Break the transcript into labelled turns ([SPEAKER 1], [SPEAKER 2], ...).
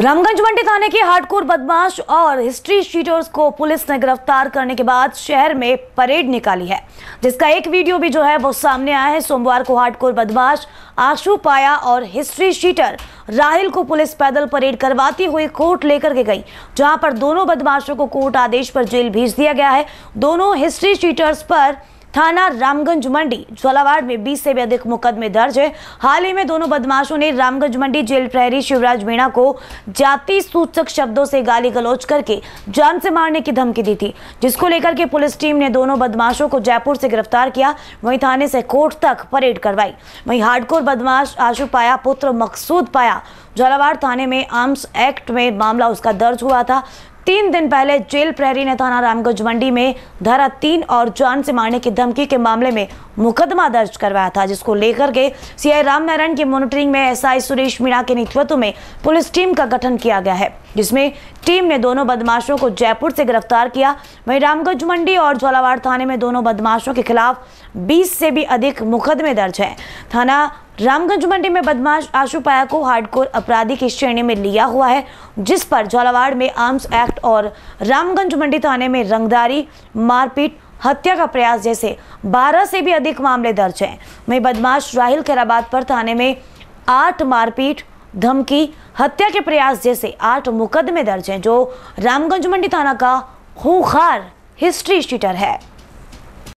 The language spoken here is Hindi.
[SPEAKER 1] रामगंज मंडी थाने के हार्डकोर बदमाश और हिस्ट्री शीटर्स को पुलिस ने गिरफ्तार करने के बाद शहर में परेड निकाली है जिसका एक वीडियो भी जो है वो सामने आया है सोमवार को हार्डकोर बदमाश आशु पाया और हिस्ट्री शीटर राहिल को पुलिस पैदल परेड करवाती हुई कोर्ट लेकर के गई जहां पर दोनों बदमाशों को कोर्ट आदेश पर जेल भेज दिया गया है दोनों हिस्ट्री शीटर्स पर थाना रामगंज मंडी झोलावाड़ में 20 से भी अधिक मुकदमे दर्ज है हाल ही में दोनों बदमाशों ने रामगंज मंडी जेल प्रहरी शिवराज मीणा को जाति सूचक शब्दों से गाली गलौज करके जान से मारने की धमकी दी थी जिसको लेकर के पुलिस टीम ने दोनों बदमाशों को जयपुर से गिरफ्तार किया वही थाने से कोर्ट तक परेड करवाई वही हार्डकोर बदमाश आशु पाया पुत्र मकसूद पाया झालावाड़ थाने में आर्म्स एक्ट में मामला उसका दर्ज हुआ था तीन दिन पहले जेल प्रहरी ने थाना रामगंज मंडी में धारा तीन और जान से मारने की धमकी के मामले में मुकदमा दर्ज करवाया था जिसको लेकर के सीआई राम नारायण की मॉनिटरिंग में एसआई सुरेश मीणा के नेतृत्व में पुलिस टीम का गठन किया गया है जिसमें टीम ने दोनों बदमाशों को जयपुर से गिरफ्तार किया वहीं रामगंज मंडी और ज्वालावाड़ थाने में दोनों बदमाशों के खिलाफ बीस से भी अधिक मुकदमे दर्ज है थाना रामगंज मंडी में बदमाश आशु पाया को हार्डकोर अपराधी की श्रेणी में लिया हुआ है जिस पर झालावाड़ में आर्म्स एक्ट और रामगंज मंडी थाने में रंगदारी मारपीट हत्या का प्रयास जैसे 12 से भी अधिक मामले दर्ज हैं वहीं बदमाश राहिल खैराबाद पर थाने में आठ मारपीट धमकी हत्या के प्रयास जैसे आठ मुकदमे दर्ज हैं जो रामगंज मंडी थाना का खूंखार हिस्ट्री शीटर है